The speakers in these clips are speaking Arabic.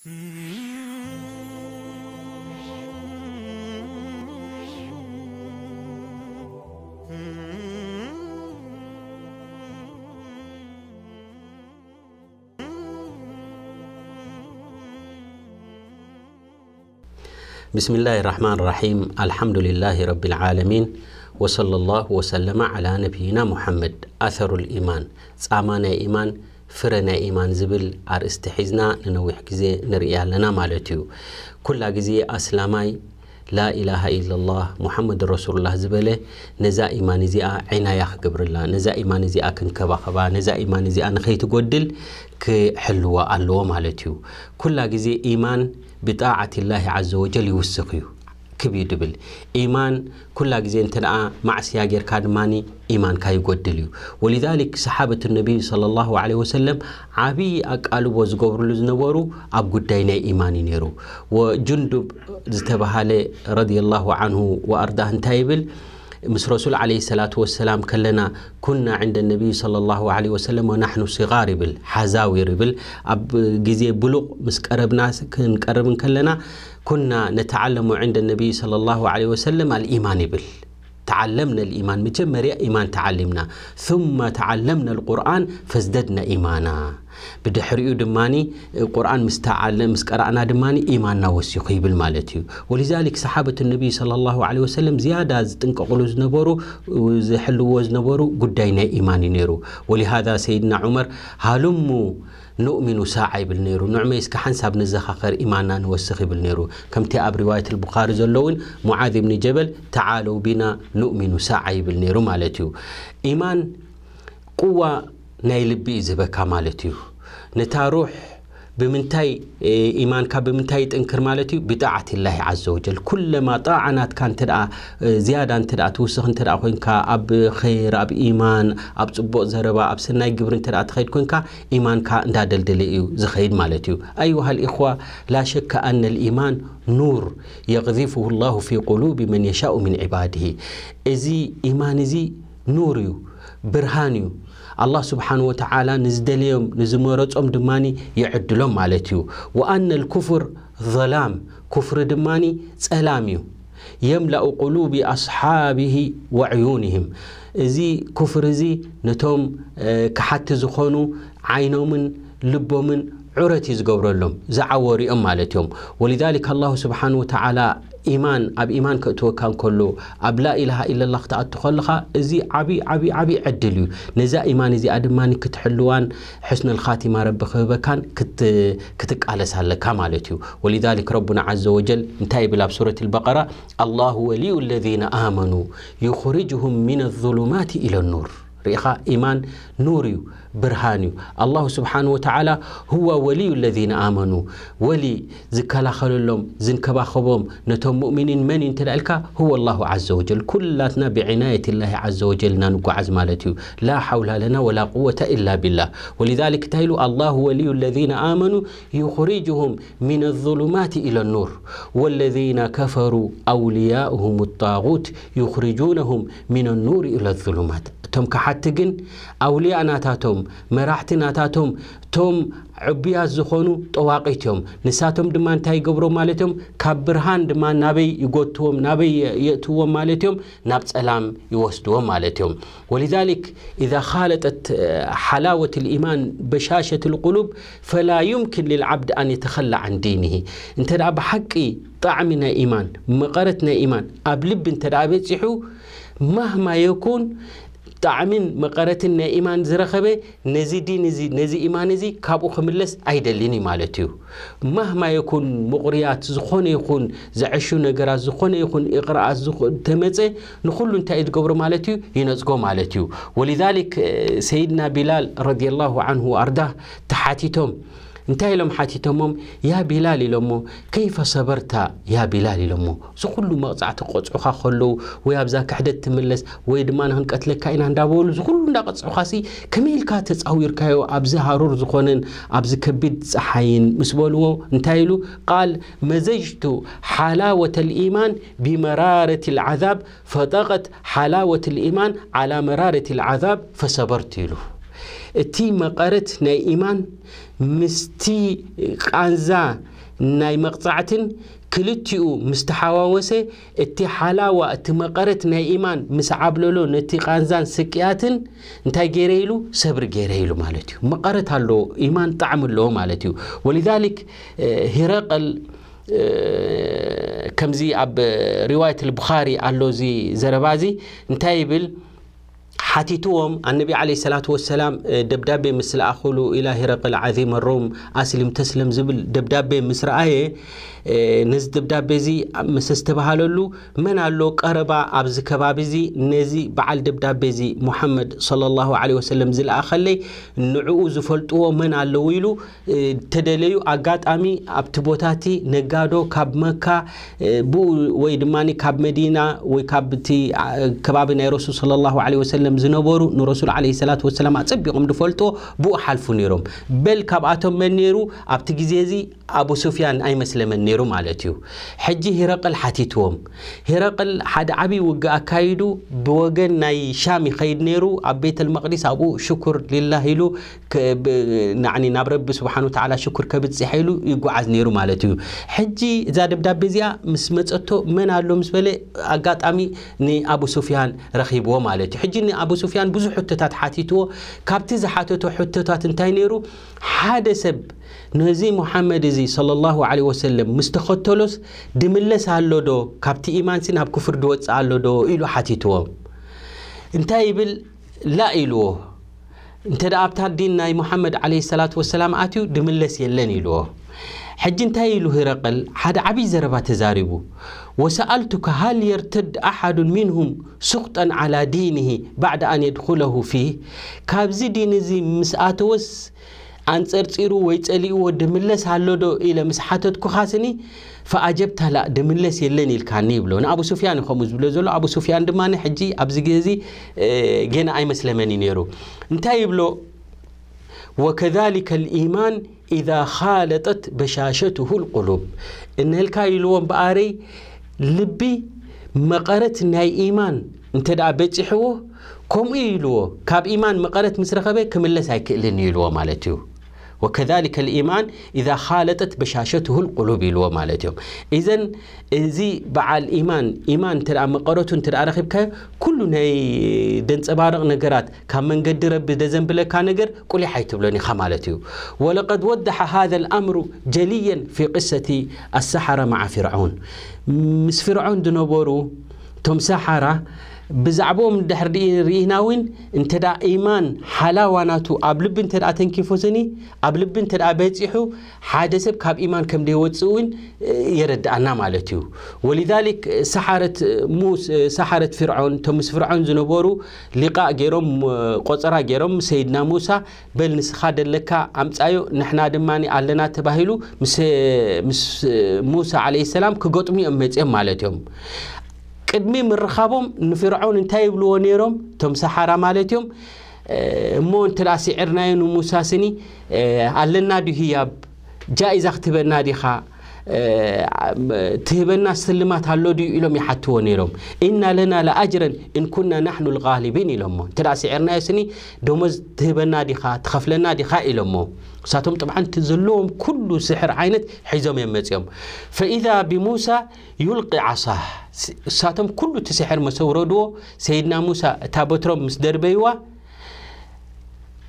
بسم الله الرحمن الرحيم الحمد لله رب العالمين وصلى الله وسلم على نبينا محمد أثر الإيمان سامان إيمان فرنا إيمان زبل عر استحزنا ننوح كزي نرئي لنا مالتيو كل جزي أسلامي لا إله إلا الله محمد رسول الله زبله نزا إيمان زي عنا يا قبر الله نزا إيمان زي أكن كبا خبا نزا إيمان زي أنا خيت قدل كحلوة الله مالتيو كل جزي إيمان بطاعة الله عز وجل يوسقيو ክብ እዩ ድብል ኢማን ኩላ ግዜ እንተ ደኣ ማዕስያ ጌርካ ድማኒ ኢማንካ ይጎድል እዩ ወሊዛሊክ ሰሓበት ነቢይ صለ ላሁ ለ ወሰለም ዓብዪ ኣቃልቦ ዝገብርሉ ዝነበሩ ኣብ ጉዳይ ናይ ኢማን እዩ ነይሩ ወጅንዱብ ዝተባሃለ ረድየ ላሁ ዓንሁ ወኣርዳህ እንታይ ይብል مس رسول عليه الصلاة والسلام كلنا كنا عند النبي صلى الله عليه وسلم ونحن صغار بل حزاوي بل أب جزي بلوغ مس قربنا كنقرب كلنا كنا نتعلم عند النبي صلى الله عليه وسلم الإيمان بل تعلمنا الإيمان مجمريا إيمان تعلمنا ثم تعلمنا القرآن فازددنا إيمانا بدحريو دماني القرآن مستعلم مسكرأنا دماني إيماننا وسيخ بالمالتي ولذلك صحابة النبي صلى الله عليه وسلم زيادة تنققلو زنبورو زحلو زنبورو قدينا إيماني نيرو ولهذا سيدنا عمر هلمو نؤمن ساعة يبل نيرو نعميس كحنساب نزخخر إيماننا نوسخي بالنيرو نيرو كم تأب رواية البخاري زلون معاذ بن جبل تعالوا بنا نؤمن ساعي بالنيرو مالتيو إيمان قوة ناي لبي زبكا مالتيو نتا روح ብምንታይ ኢማንካ ብምንታይ ይጥንክር ማለት እዩ ብጣዕት ላ ዘ ወጀል ኩለማ ጣዕናትካ እንተ ዝያዳ እንተ ትውስኽ እንተ ኮይንካ ኣብ ኸይር ኣብ ኢማን ኣብ ፅቡቕ ዘረባ ኣብ ስናይ ግብሪ እንተ ትኸይድ ኮይንካ ኢማንካ እንዳደልደለ እዩ ዝኸይድ ማለት እዩ ኣዩሃ ልእኽዋ ላ ሸከ ኣነ ልኢማን ኑር የቕዚፍሁ ላሁ ፊ ቁሉብ መን የሻኡ ምን ዕባድሂ እዚ ኢማን እዚ نوريو برهانيو الله سبحانه وتعالى نزدل نزدليهم أم دماني يعدلهم مالتيو وأن الكفر ظلام كفر دماني سلاميو يملأ قلوب أصحابه وعيونهم زي كفر زي نتوم كحت زخونو عينهم لبهم عرتي زقبر لهم زعوري أم مالتهم ولذلك الله سبحانه وتعالى إيمان أب إيمان كتو كان كله أب لا إله إلا الله تعطي خلقها إزي عبي عبي عبي عدلو نزا إيمان زي إزي أدماني كتحلوان حسن الخاتمة رب خيبه كان كت كتك على سهل كمالتو ولذلك ربنا عز وجل نتايب لاب سورة البقرة الله ولي الذين آمنوا يخرجهم من الظلمات إلى النور رخاء إيمان نوري برهاني الله سبحانه وتعالى هو ولي الذين آمنوا ولي زكلا خلولهم زن كباخبهم نتهم مؤمنين من انت هو الله عز وجل كلاتنا بعناية الله عز وجل نانك عزم لا حول لنا ولا قوة إلا بالله ولذلك تايلو الله ولي الذين آمنوا يخرجهم من الظلمات إلى النور والذين كفروا أولياؤهم الطاغوت يخرجونهم من النور إلى الظلمات توم كحتجن أولياء ناتاتهم مراحت ناتاتهم توم عبيا زخونو تواقيتهم نساتوم دمان تاي قبرو مالتهم كبرهان دمان نبي يقوتهم نبي يأتوهم مالتهم نبت ألام يوستوهم مالتهم ولذلك إذا خالطت حلاوة الإيمان بشاشة القلوب فلا يمكن للعبد أن يتخلى عن دينه انت رأب حقي طعمنا إيمان مقارتنا إيمان أبلب انت رأبت مهما يكون تعمين مقارنة إيمان زرخبة نزيدي نزي نزي إيمان نزي كابو خملس أيد اللي مالتيو مهما يكون مقريات زخون يكون زعشون قرا زخون يكون إقراء زخ تمتع نقول أنت أيد قبر مالتيو ينزقو مالتيو ولذلك سيدنا بلال رضي الله عنه أرده تحاتي توم انتهي لهم حتي تمام يا بلال لهم كيف صبرت يا بلال لهم زخلو ما قطعت قطع خلو ويا بزاك حدد تملس ويا دمان هن قتل كائن هن دابول زخلو نا قطع خاسي كميل كاتت او يركايو ابزي هارور زخونن ابزي كبيد صحاين مسبولو انتهي له قال مزجت حلاوة الإيمان بمرارة العذاب فضغت حلاوة الإيمان على مرارة العذاب فصبرت له እቲ መቐረት ናይ ኢማን ምስቲ ቃንዛ ናይ መቕፃዕትን ክልቲኡ ምስ ተሓዋወሰ እቲ ሓላዋ እቲ መቐረት ናይ ኢማን ምስ ዓብለሎ ነቲ ቃንዛን ስቅያትን እንታይ ገይረ ኢሉ ሰብሪ ገይረ ኢሉ ማለት እዩ መቐረት ኣለዎ ኢማን ጣዕሚ ኣለዎ ማለት እዩ ወሊዛሊክ ሂረቀል ከምዚ ኣብ ሪዋየት ልቡኻሪ ኣሎ እዚ ዘረባ እዚ እንታይ ይብል حتيتوم النبي عليه الصلاة والسلام آه، دبدابة مثل أخلو إلى هرقل عظيم الروم أسلم تسلم زبل دبدابة مصر آيه ነዚ ድብዳቤ እዚ ምስ ዝተባሃለሉ መን ኣሎ ቀረባ ኣብዚ ከባቢ እዚ ነዚ በዓል ደብዳቤ ዚ ሙሓመድ ለ ላ ለ ሰለም ዝለኣኸለይ ንዕኡ ዝፈልጥዎ መን ኣለዉ ኢሉ ተደለዩ ኣጋጣሚ ኣብቲ ቦታእቲ ነጋዶ ካብ መካ ብኡ ወይ ድማ ካብ መዲና ወይ ካብቲ ከባቢ ናይ ረሱል ላ ለ ወሰለም ዝነበሩ ንረሱል ዓለ ሰላት ሰላም ኣፀቢቆም ድፈልጥዎ ብኡ ሓልፉ ነይሮም በል ካብኣቶም መን ነሩ ኣብቲ ግዜ እዚ ኣብ ስፍያን ኣይመስለ መን ኒዩ ሂረል ሓቲትዎም ሂረል ሓደ ዓብይ ውግ ኣካይዱ ብወገን ናይ ሻም ይኸይድ ይሩ ኣብ ቤተልመቅዲስ ኣብኡ ሽኩር ላ ኢሉ ናብ ረቢ ስሓወ ሽር ከብፅሐ ሉ ይጓዓዝ ሩ ማት ዩ ጂ እዛ ደብዳቤ እዚኣ ምስ መፀቶ መን ኣሎ ምስ በለ ኣጋጣሚ ንኣብስፍያን ረኺብዎ ማለት እ ኣብስፍያን ብዙ ታት ሓትዎ ካብቲ ዝሓቶ ታት እንታይ ሩ نزي محمد زي صلى الله عليه وسلم مستخطلوس دملس على دو كابتي إيمان سين كفر دوتس على دو إلو حتيتو انتا يبل لا إلو انتا دا أبتان دين ناي محمد عليه الصلاة والسلام آتيو دملس يلن إلو حج انتا يلو هرقل حد عبي زربا تزاربو وسألتك هل يرتد أحد منهم سقطا على دينه بعد أن يدخله فيه كابزي دين زي مسآتوس أنصرصيرو ويتسألي ودملس هالودو إلى مسحاتك كخاسني فأجبت هلا دملس يلني الكاني بلون أبو سفيان خمس بلوزلو أبو سفيان دماني حجي أبزجزي جينا أي مسلماني نيرو انتهي بلو وكذلك الإيمان إذا خالطت بشاشته القلوب إن الكايلون بأري لبي مقرت ناي إيمان انت دع بتحوه كم إيلو كاب إيمان مقرت مسرخبه كملة سايكلين يلو مالتيو وكذلك الإيمان إذا خالطت بشاشته القلوب إلو مالتهم إذن إذي بعال إيمان إيمان ترى مقارة ترى كل كلنا دنس أبارغ نقرات من قد رب دزن كان نقر كل حيتب لني خمالته ولقد وضح هذا الأمر جليا في قصة السحرة مع فرعون مس فرعون دنبورو تم سحرة ብዛዕባኦም ድሕር ድኢ ርኢና እውን እንተዳ ኢማን ሓላዋ ናቱ ኣብ ልቢ እንተ እንተኣ ስኒ ኣብ ልቢ እንተኣ በፂሑ ሓደ ሰብ ካብ ኢማን ከም ደይወፅእ እውን የረድኣና ማለት እዩ ወሊዛሊክ ሰሓረት ፍርዖን እቶም ምስ ፍርዖን ዝነበሩ ሊቃእ ገይሮም ቆፀራ ገይሮም ሰይድና ሙሳ በል ንስኻ ደለካ ኣምፃዮ ንሕና ድማ ኣለና ተባሂሉ ምስ ሙሳ ዓለ ሰላም ክገጥሙ እዮም መፅኦም ማለት እዮም قدمي من رخابهم نفرعون انتايب لونيرهم توم سحارة مالتهم مو انت راسي عرناين وموساسني قال لنا دي هياب جائز اختبرنا دي خا تهبنا سلمات دي إلهم يحتون إلوم إنا لنا لأجرا إن كنا نحن الغالبين إلوم ترى سعرنا يسني دومز تهبنا دخا تخفلنا خا إلهم ساتهم طبعا تزلوهم كل سحر عينت حيزهم يمتهم فإذا بموسى يلقي عصاه ساتهم كل تسحر مسوردو سيدنا موسى تابترم بيوا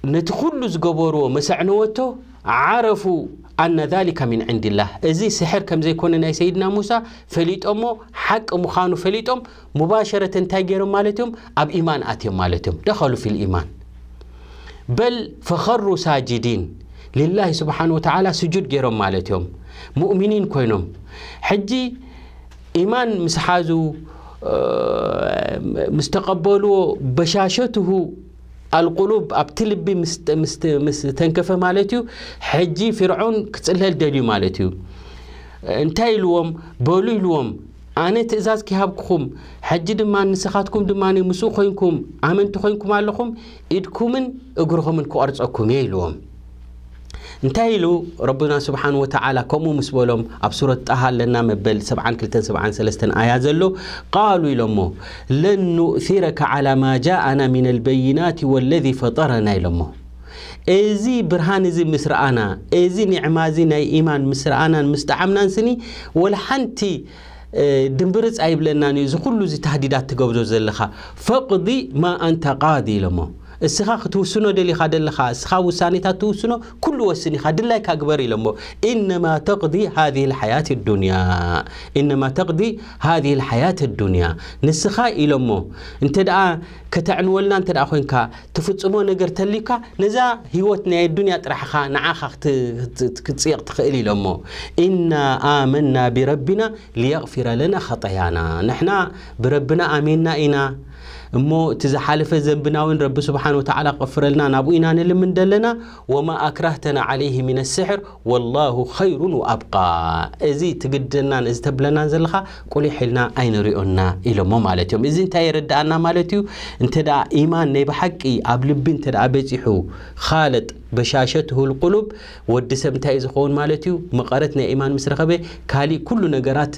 نتخلص قبورو مسعنوته عرفوا أن ذلك من عند الله إذا سحر كم زي كوننا سيدنا موسى فليت أمه حق مخانو فليت أم مباشرة تاجر مالتهم أب إيمان آتهم مالتهم دخلوا في الإيمان بل فخروا ساجدين لله سبحانه وتعالى سجود جيرهم مالتهم مؤمنين كوينهم حجي إيمان مسحازو آه، مستقبلو بشاشته القلوب ኣብቲ ልቢ ምስ ተንከፈ ማለት እዩ ሕጂ ፍርዖን ክፅለል ደልዩ ማለት እዩ እንታይ ኢልዎም በሉ ኢልዎም ኣነ ትእዛዝ ክሃብክኹም ሕጂ ድማ ንስኻትኩም ድማ ምስኡ ኮንኩም ኣመንቲ ኮንኩም ኣለኹም ኢድኩምን እግርኹምን ክቐርፀኩም እየ ኢልዎም እንታይ ኢሉ ረብና ስብሓን ወተዓላ ከምኡ ምስ በሎም ኣብ ሱረት ጣሃ ኣለና መበል 7273 ኣያ ዘሎ ቃሉ ኢሎሞ ለን ኑእሲረከ ዓላ ማ ጃአና ምን ልበይናት ወለذ ፈጠረና ኢሎሞ እዚ ብርሃን እዚ ምስ ረኣና እዚ ኒዕማ እዚ ናይ ኢማን ምስ ረኣናን ምስ ጣዓምናን ስኒ ወላሓንቲ ድንብርፅ ኣይብለናን እዩ እዚ ኩሉ እዚ ተህዲዳት ትገብዶ ዘለኻ ፈቕዲ ማ ኣንተ ቃዲ ኢሎሞ እስኻ ክትውስኖ ደሊኻ ደለኻ እስኻ ውሳኔታት توسنو كل وسني خاد ድላይካ ግበር ኢሎሞ انما تقضي هذه الحياة الدنيا إنما تقضي هذه الحياة الدنيا نسخا إلى مو أنت دعا كتعن ولا أنت اخوين كا تفتصمو نجر تليكا نزا هيوت الدنيا ترحخا نعاخا تسيق تخيل إلى إنا آمنا بربنا ليغفر لنا خطايانا نحنا بربنا آمنا إنا مو تزحلف ذنبنا رب سبحانه وتعالى قفر لنا نابوينا نلمن دلنا وما أكرهتنا عليه من السحر والله خير وأبقى إذي تقدرنا إذي تبلنا نزلخا قولي حلنا أين رئونا إلى مو مالتيوم إذي انتا يرد أنا مالتيو انتا دا إيمان نيبحكي أبلبين تدا أبيتيحو خالد بشاشته القلوب والدسم تايز خون مالتيو مقارتنا إيمان مسرخبه كالي كل نجارات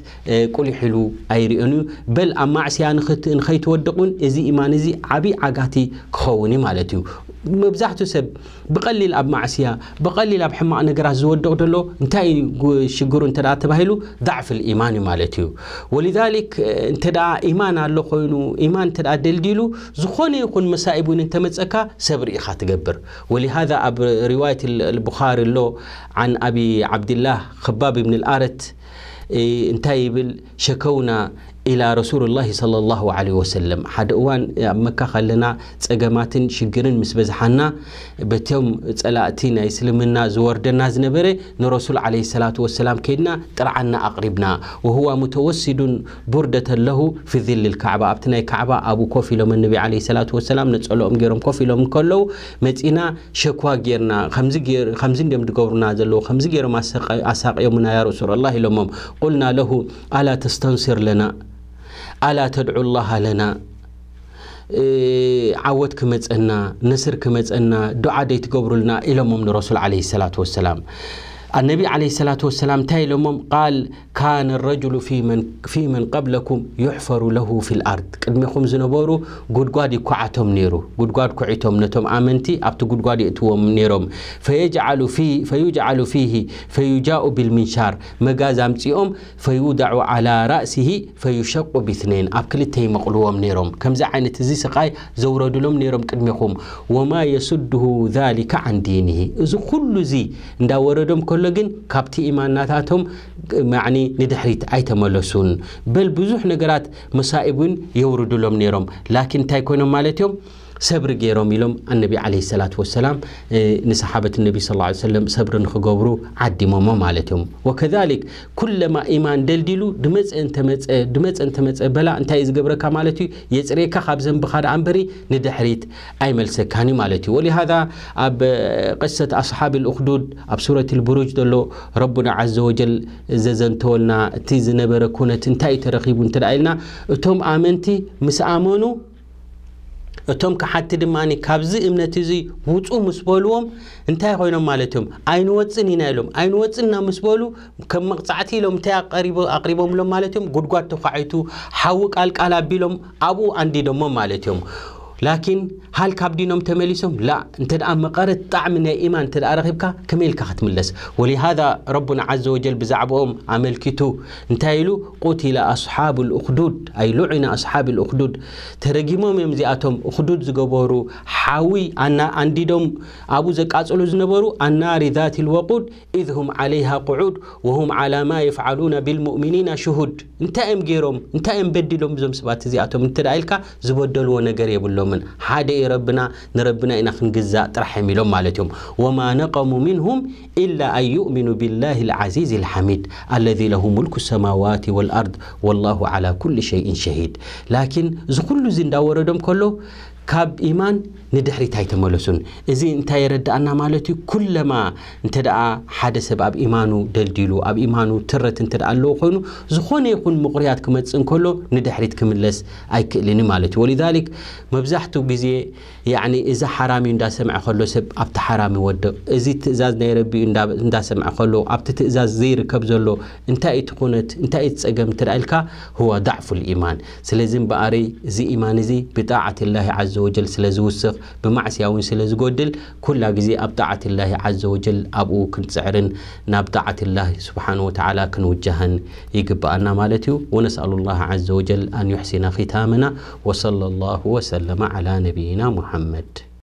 كل حلو أيرينو بل أما عسيان خت إن خيت ودقون إزي إيمان إزي عبي عقاتي خوني مالتيو مبزحته سب بقليل أب معسيا بقليل أب حماة نجراز ودو دلو انتهى شجور انتدى تبهلو ضعف الإيمان مالتيو ولذلك انتدى إيمان على خوينو إيمان انتدى دلديلو زخوني يكون مسائب وانتمت أكا سبر إخات جبر ولهذا أب رواية البخاري اللو عن أبي عبد الله خباب بن الأرت انتهى بالشكونا إلى رسول الله صلى الله عليه وسلم حد أوان مكة خلنا تجمعات شجرين مسبز حنا بتيوم تلاتينا يسلمنا زوردنا زنبرة نرسول عليه الصلاة والسلام كنا ترعنا أقربنا وهو متوسد بردة له في ظل الكعبة أبتنا الكعبة أبو كوفي لهم النبي عليه الصلاة والسلام أم جرم كوفي لهم كله متينا شكوى جيرنا خمس جير خمسين دم دقورنا زلو خمس جير ما سق أساق يومنا يا رسول الله لهم قلنا له ألا تستنصر لنا ኣላ ተድዑ ላሃ ለና ዓወት ክመፀና ንስር ክመፀና ዱዓ ደይትገብሩልና ኢሎሞም ንረሱል ዓለ ሰላት ወሰላም النبي عليه الصلاة والسلام تاي لهم أمم قال كان الرجل في من, في من قبلكم يحفر له في الأرض قد قدميكم زنبورو قد قادي كعتم نيرو قد قاد كعتم نتم آمنتي أبت قد قادي أتوم نيرم فيجعل فيه فيجعل فيه فيجاء بالمنشار مقازام تيوم فيودع على رأسه فيشق باثنين أبكل تاي مقلوهم نيرم كم زعنة زي سقاي زورد لهم نيرم قدميكم وما يسده ذلك عن دينه إذا كل زي ندا وردهم كل ከሎ ግን ካብቲ ኢማናታቶም ንድሕሪት ኣይተመለሱን በል ብዙሕ ነገራት መሳኢብን የውርድሎም ነይሮም ላኪን እንታይ ኮይኖም ማለት እዮም صبر جيرام يلوم النبي عليه الصلاة والسلام نسحبة النبي صلى الله عليه وسلم صبر نخجبرو عدي ماما مالتهم وكذلك كل ما إيمان دلديلو دمت أنت مت دمت أنت مت بلا أنت إذا جبرك مالتي يزريك خبز بخار عنبري ندحريت أي ملسكاني مالتي ولهذا أب قصة أصحاب الأخدود أب سورة البروج دلو ربنا عز وجل ززنتولنا تيز نبركونة تنتهي ترقيب ترقيلنا توم آمنتي مس آمنو እቶም ካሓቲ ድማ ካብዚ እምነት እዚ ውፁ ምስ በልዎም እንታይ ኮይኖም ማለት እዮም ኣይንወፅን ኢና ኢሎም ኣይንወፅን ና ምስ በሉ ከም መቕፃዕቲ ኢሎም እንታይ ኣቕሪቦምሎም ማለት እዮም ጉድጓድ ተኳዒቱ ሓዊ ቃልቃል ኣቢሎም ኣብኡ ኣንዲዶሞም ማለት እዮም لكن هل كابدينهم تمليسهم لا انت الان مقرت طعم من الايمان انت رخبك كميلك ختملس ولهذا ربنا عز وجل بزعبهم عملكتو انت يلو قتل اصحاب الاخدود اي لعن اصحاب الاخدود ترجمهم يم زياتهم اخدود زغبورو حاوي انا عندهم ابو زقاصلو زنبرو النار ذات الوقود اذ هم عليها قعود وهم على ما يفعلون بالمؤمنين شهود انت ام غيرهم انت ام بدلهم زمسبات زياتهم انت دايلك زبدلوا نغير يبلهم من حدا ربنا نربنا إن خنجزاء ترحم لهم مالتهم وما نقم منهم إلا أن يؤمنوا بالله العزيز الحميد الذي له ملك السماوات والأرض والله على كل شيء شهيد لكن زكل زندا وردهم كله ካብ ኢማን ንድሕሪት ኣይተመለሱን እዚ እንታይ የረዳእና ማለት እዩ ኩለማ እንተ ደኣ ሓደ ሰብ ኣብ ኢማኑ ደልዲሉ ኣብ ኢማኑ ትረት እንተ ደኣ ኣለዎ ኮይኑ ዝኾነ ይኹን ምቑርያት ክመፅእ እንከሎ ንድሕሪት ክምለስ ኣይክእልን ማለት እዩ ወሊዛሊክ መብዛሕትኡ ግዜ ያዕኒ እዚ ሓራሚ እንዳሰምዐ ከሎ ሰብ ኣብቲ ሓራሚ ይወድቕ እዚ ትእዛዝ ናይ ረቢ እንዳሰምዐ ከሎ ኣብቲ ትእዛዝ ዘይርከብ ዘሎ እንታይ እቲ ኩነት እንታይ እቲ ፀገም እንተ ደኣ ኢልካ ህዋ ዳዕፉ ልኢማን ስለዚ እምበኣሪ እዚ ኢማን እዚ ብጣዕት ላ عز وجل سلزوسخ بمعسيا ون سلزقودل كل جزي أبطاعة الله عز وجل أبو كنت سعرن نبطاعة الله سبحانه وتعالى كن وجهن يقب يقبأنا مالتي ونسأل الله عز وجل أن يحسن ختامنا وصلى الله وسلم على نبينا محمد